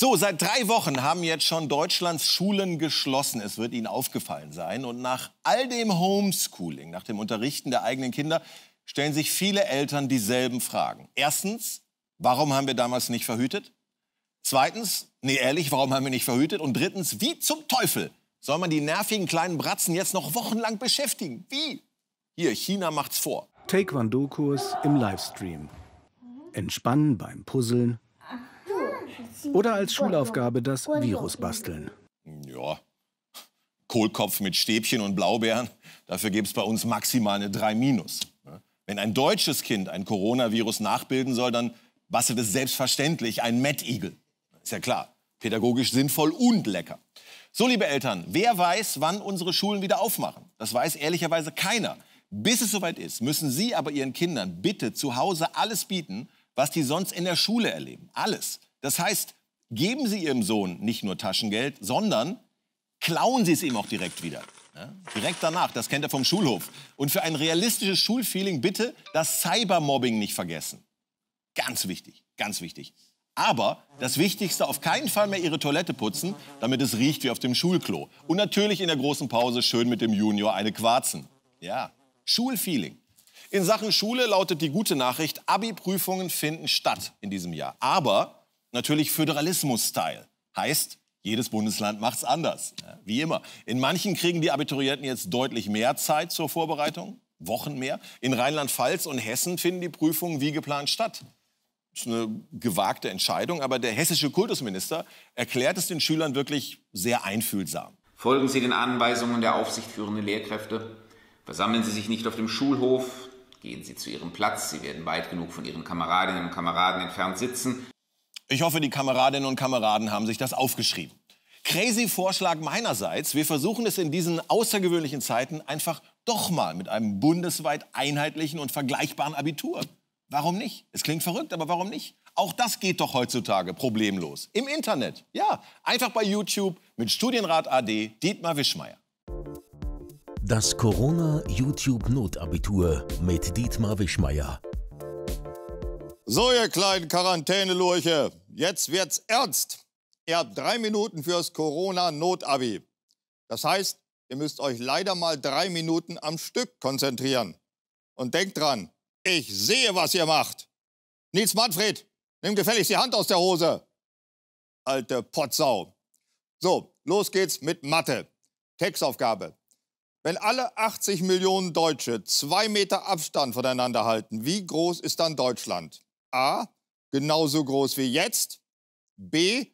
So, seit drei Wochen haben jetzt schon Deutschlands Schulen geschlossen. Es wird Ihnen aufgefallen sein. Und nach all dem Homeschooling, nach dem Unterrichten der eigenen Kinder, stellen sich viele Eltern dieselben Fragen. Erstens, warum haben wir damals nicht verhütet? Zweitens, nee, ehrlich, warum haben wir nicht verhütet? Und drittens, wie zum Teufel soll man die nervigen kleinen Bratzen jetzt noch wochenlang beschäftigen? Wie? Hier, China macht's vor. Taekwondo-Kurs im Livestream. Entspannen beim Puzzeln oder als Schulaufgabe das Virus basteln. Ja, Kohlkopf mit Stäbchen und Blaubeeren, dafür gibt es bei uns maximal eine 3 minus. Wenn ein deutsches Kind ein Coronavirus nachbilden soll, dann bastelt es selbstverständlich ein Mettigel. Ist ja klar, pädagogisch sinnvoll und lecker. So, liebe Eltern, wer weiß, wann unsere Schulen wieder aufmachen? Das weiß ehrlicherweise keiner. Bis es soweit ist, müssen Sie aber Ihren Kindern bitte zu Hause alles bieten, was die sonst in der Schule erleben. Alles. Das heißt, geben Sie Ihrem Sohn nicht nur Taschengeld, sondern klauen Sie es ihm auch direkt wieder. Ja? Direkt danach, das kennt er vom Schulhof. Und für ein realistisches Schulfeeling bitte das Cybermobbing nicht vergessen. Ganz wichtig, ganz wichtig. Aber das Wichtigste, auf keinen Fall mehr Ihre Toilette putzen, damit es riecht wie auf dem Schulklo. Und natürlich in der großen Pause schön mit dem Junior eine quarzen. Ja, Schulfeeling. In Sachen Schule lautet die gute Nachricht, Abi-Prüfungen finden statt in diesem Jahr. Aber Natürlich Föderalismus-Style. Heißt, jedes Bundesland macht es anders. Ne? Wie immer. In manchen kriegen die Abiturienten jetzt deutlich mehr Zeit zur Vorbereitung. Wochen mehr. In Rheinland-Pfalz und Hessen finden die Prüfungen wie geplant statt. Das ist eine gewagte Entscheidung, aber der hessische Kultusminister erklärt es den Schülern wirklich sehr einfühlsam. Folgen Sie den Anweisungen der aufsichtführenden Lehrkräfte. Versammeln Sie sich nicht auf dem Schulhof. Gehen Sie zu Ihrem Platz. Sie werden weit genug von Ihren Kameradinnen und Kameraden entfernt sitzen. Ich hoffe, die Kameradinnen und Kameraden haben sich das aufgeschrieben. Crazy Vorschlag meinerseits. Wir versuchen es in diesen außergewöhnlichen Zeiten einfach doch mal mit einem bundesweit einheitlichen und vergleichbaren Abitur. Warum nicht? Es klingt verrückt, aber warum nicht? Auch das geht doch heutzutage problemlos. Im Internet. Ja, einfach bei YouTube mit Studienrat AD Dietmar Wischmeier. Das Corona-YouTube-Notabitur mit Dietmar Wischmeier. So, ihr kleinen Quarantänelurche, jetzt wird's ernst. Ihr habt drei Minuten fürs Corona-Notabi. Das heißt, ihr müsst euch leider mal drei Minuten am Stück konzentrieren. Und denkt dran, ich sehe, was ihr macht. Nils Manfred, nimm gefälligst die Hand aus der Hose. Alte Potsau. So, los geht's mit Mathe. Textaufgabe. Wenn alle 80 Millionen Deutsche zwei Meter Abstand voneinander halten, wie groß ist dann Deutschland? A, genauso groß wie jetzt, B,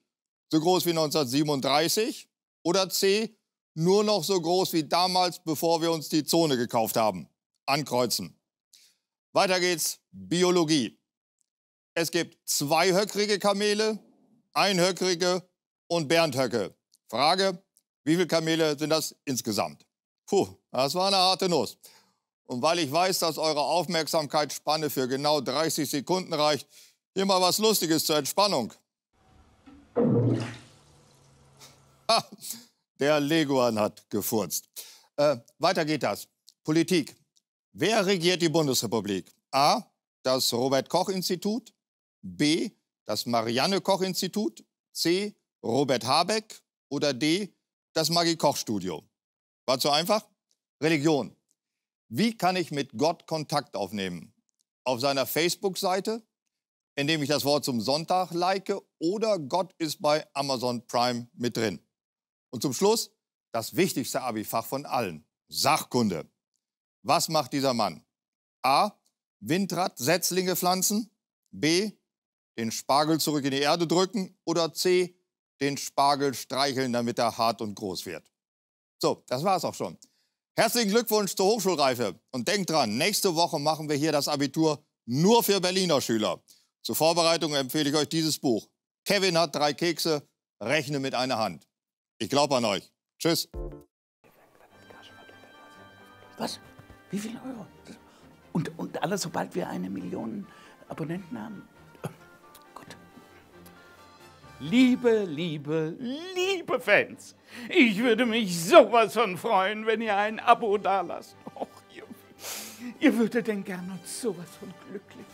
so groß wie 1937 oder C, nur noch so groß wie damals, bevor wir uns die Zone gekauft haben. Ankreuzen. Weiter geht's, Biologie. Es gibt zweihöckrige Kamele, einhöckrige und Berndhöcke. Frage, wie viele Kamele sind das insgesamt? Puh, das war eine harte Nuss. Und weil ich weiß, dass eure Aufmerksamkeitsspanne für genau 30 Sekunden reicht, hier mal was Lustiges zur Entspannung. Ha, der Leguan hat gefurzt. Äh, weiter geht das. Politik. Wer regiert die Bundesrepublik? A. Das Robert-Koch-Institut. B. Das Marianne-Koch-Institut. C. Robert Habeck. Oder D. Das Maggie-Koch-Studio. War zu einfach? Religion. Wie kann ich mit Gott Kontakt aufnehmen? Auf seiner Facebook-Seite, indem ich das Wort zum Sonntag like oder Gott ist bei Amazon Prime mit drin. Und zum Schluss das wichtigste Abi-Fach von allen, Sachkunde. Was macht dieser Mann? A. Windrad, Setzlinge pflanzen. B. Den Spargel zurück in die Erde drücken. Oder C. Den Spargel streicheln, damit er hart und groß wird. So, das war's auch schon. Herzlichen Glückwunsch zur Hochschulreife. Und denkt dran, nächste Woche machen wir hier das Abitur nur für Berliner Schüler. Zur Vorbereitung empfehle ich euch dieses Buch. Kevin hat drei Kekse, rechne mit einer Hand. Ich glaube an euch. Tschüss. Was? Wie viel Euro? Und, und alles, sobald wir eine Million Abonnenten haben? Liebe, liebe, liebe Fans, ich würde mich sowas von freuen, wenn ihr ein Abo dalasst. Och, ihr, ihr würdet denn gerne uns sowas von glücklich